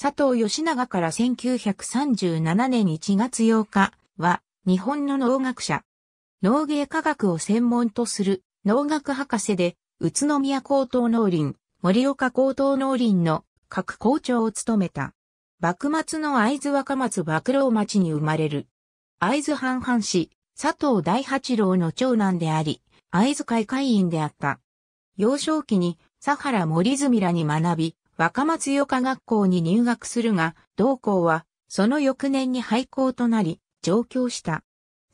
佐藤義長から1937年1月8日は、日本の農学者。農芸科学を専門とする農学博士で、宇都宮高等農林、森岡高等農林の各校長を務めた。幕末の会津若松幕老町に生まれる。会津半藩士、佐藤大八郎の長男であり、会津会会員であった。幼少期に、佐原森住らに学び、若松余科学校に入学するが、同校は、その翌年に廃校となり、上京した。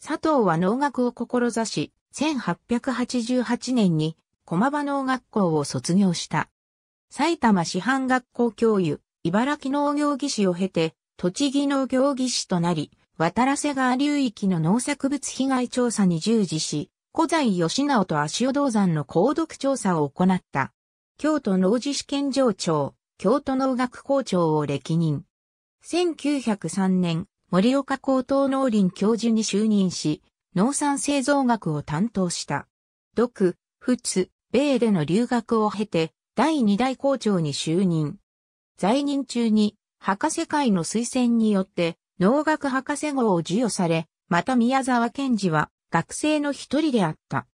佐藤は農学を志し、1888年に駒場農学校を卒業した。埼玉師範学校教諭、茨城農業技師を経て、栃木農業技師となり、渡瀬川流域の農作物被害調査に従事し、古材吉直と足尾銅山の鉱毒調査を行った。京都農事試験場長、京都農学校長を歴任。1903年、森岡高等農林教授に就任し、農産製造学を担当した。独、仏、米での留学を経て、第2代校長に就任。在任中に、博士会の推薦によって、農学博士号を授与され、また宮沢賢治は学生の一人であった。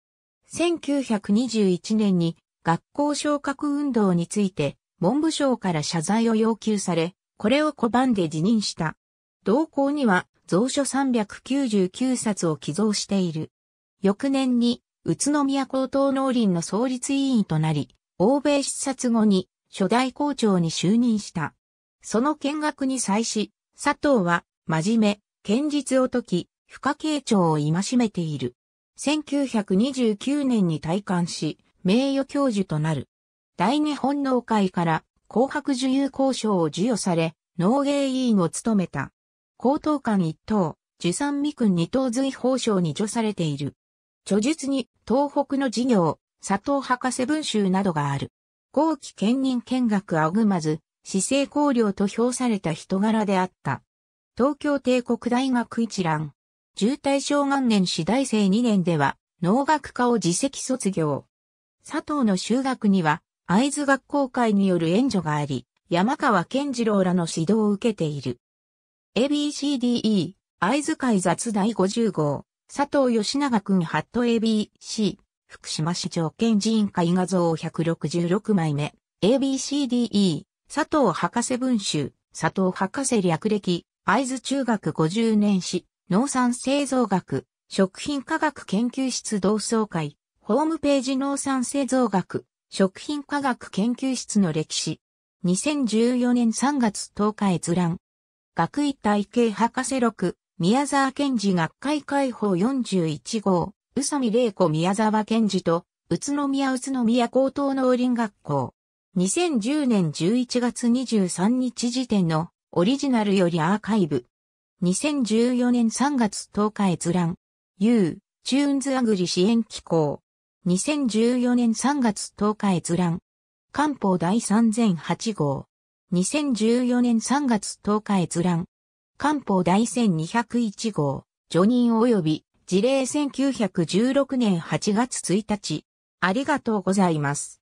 1921年に学校昇格運動について文部省から謝罪を要求され、これを拒んで辞任した。同行には蔵書399冊を寄贈している。翌年に宇都宮高等農林の創立委員となり、欧米視察後に初代校長に就任した。その見学に際し、佐藤は真面目、堅実を解き、不可傾聴を戒めている。1929年に退官し、名誉教授となる。大日本農会から紅白受有交渉を授与され、農芸委員を務めた。高等官一等、受産三君二等随法賞に除されている。著述に東北の事業、佐藤博士文集などがある。後期兼任見学あぐまず、市政公領と評された人柄であった。東京帝国大学一覧。渋滞小元年次大生2年では、農学科を自席卒業。佐藤の修学には、会津学校会による援助があり、山川健次郎らの指導を受けている。ABCDE、会津会雑第50号、佐藤義長君ハット ABC、福島市長県人会画像166枚目、ABCDE、佐藤博士文集、佐藤博士略歴、会津中学50年史、農産製造学、食品科学研究室同窓会、ホームページ農産製造学、食品科学研究室の歴史。2014年3月10日閲覧。学位体系博士6、宮沢賢治学会解放41号、宇佐美玲子宮沢賢治と、宇都宮宇都宮高等農林学校。2010年11月23日時点のオリジナルよりアーカイブ。2014年3月10日閲覧。U、チューンズアグリ支援機構。2014年3月10日閲覧。官報第3008号。2014年3月10日閲覧。官報第1201号。除任及び事例1916年8月1日。ありがとうございます。